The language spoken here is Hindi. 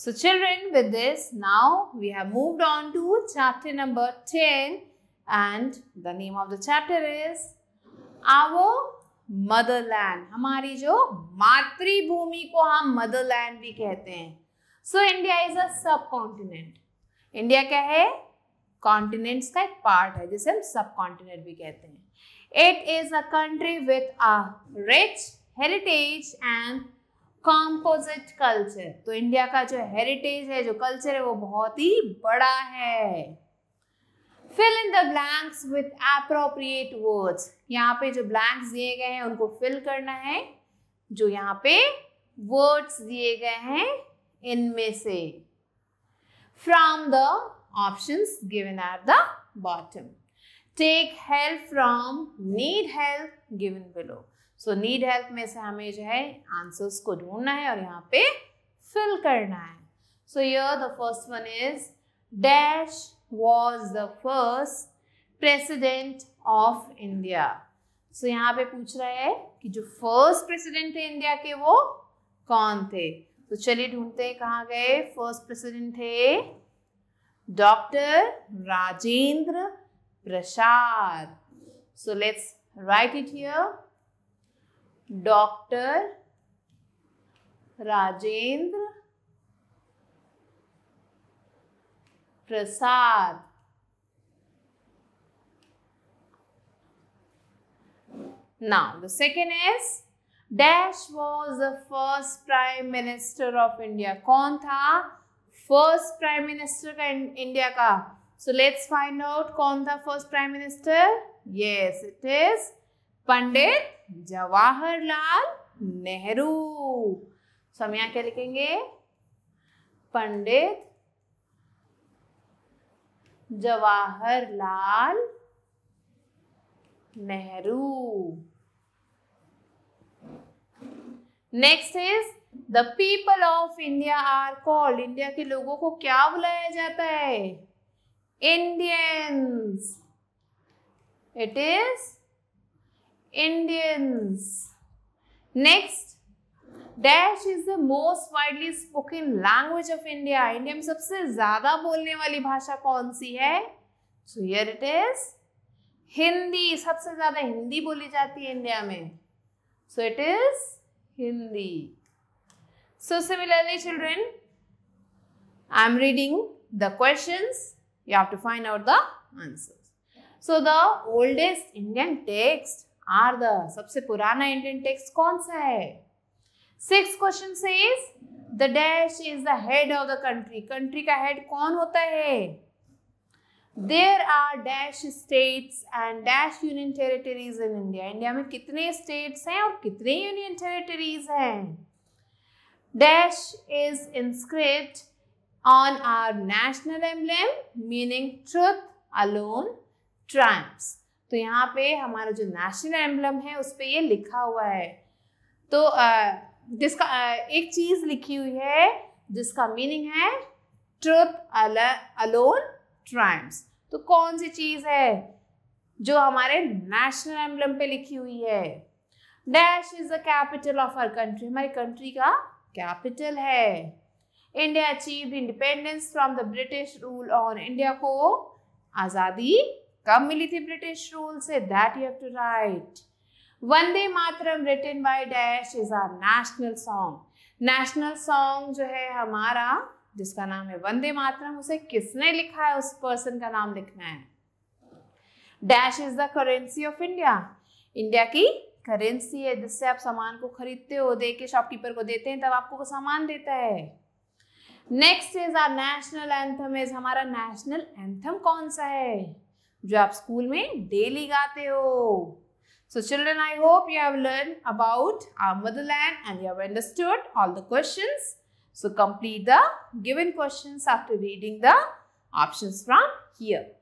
So children, with this, now we have moved on to chapter number 10 and the name of the chapter is Our Motherland. हमारी जो मातृभूमि को हम मदरलैंड भी कहते हैं सो इंडिया इज अ सब कॉन्टिनेंट इंडिया क्या है कॉन्टिनेंट्स का एक पार्ट है जिसे हम सब कॉन्टिनेंट भी कहते हैं it is a country with a rich heritage and composite culture तो इंडिया का जो हेरिटेज है जो कल्चर है वो बहुत ही बड़ा है fill in the blanks with appropriate words यहाँ पे जो ब्लैंक्स दिए गए हैं उनको फिल करना है जो यहाँ पे वर्ड्स दिए गए हैं इनमें से from the option given at the bottom take help from need help given below so need help में से हमें जो है आंसर्स को ढूंढना है और यहाँ पे फिल करना है so here the first one is dash was the first president of India so यहाँ पे पूछ रहा है कि जो फर्स्ट प्रेसिडेंट थे इंडिया के वो कौन थे तो चलिए ढूंढते हैं कहाँ गए फर्स्ट प्रेसिडेंट थे doctor Rajendra Prasad so let's write it here doctor Rajendra Prasad Now, the second is Dash was the first prime minister of India. कौन था first prime minister का India का So let's find out कौन था first prime minister. Yes, it is पंडित जवाहरलाल नेहरू सो हम क्या लिखेंगे Pandit Jawaharlal Nehru next is the people of India are called India के लोगों को क्या बुलाया जाता है Indians it is Indians. Next, dash is the most widely spoken language of India India में सबसे ज्यादा बोलने वाली भाषा कौन सी है so here it is Hindi सबसे ज्यादा हिंदी बोली जाती है इंडिया में so it is Hindi so similarly children I am reading the question you have to find out the answer so the oldest Indian text are the सबसे पुराना इंडियन टेक्स्ट कौन सा है सिक्स क्वेश्चन से is the dash is the head of the country country का हेड कौन होता है there are dash states and dash union territories in India India में कितने स्टेट्स हैं और कितने यूनियन टेरिटरीज हैं dash is inscribed on our national emblem meaning truth alone triumphs तो यहाँ पे हमारा जो नेशनल एम्बलम है उस पर ये लिखा हुआ है तो जिसका एक चीज़ लिखी हुई है जिसका मीनिंग है ट्रुथ अलोन ट्राइम्स तो कौन सी चीज़ है जो हमारे नेशनल एम्बलम पे लिखी हुई है dash is the capital of our country हमारी कंट्री का कैपिटल है India achieve independence from the British rule ऑन इंडिया को आज़ादी कब मिली थी ब्रिटिश रूल से that you have to write Vande Mataram written by dash is our national song national song जो है हमारा जिसका नाम है वंदे मातरम उसे किसने लिखा है उस पर्सन का नाम लिखना है dash is the currency of India India की करेंसी है जिससे आप सामान को खरीदते हो दे के शॉपकीपर को देते हैं तब आपको वो सामान देता है next is our national anthem is हमारा नेशनल एंथम कौन सा है जो आप स्कूल में डेली गाते हो So children, I hope you have learned about our motherland and you have understood all the questions. So complete the given questions after reading the options from here.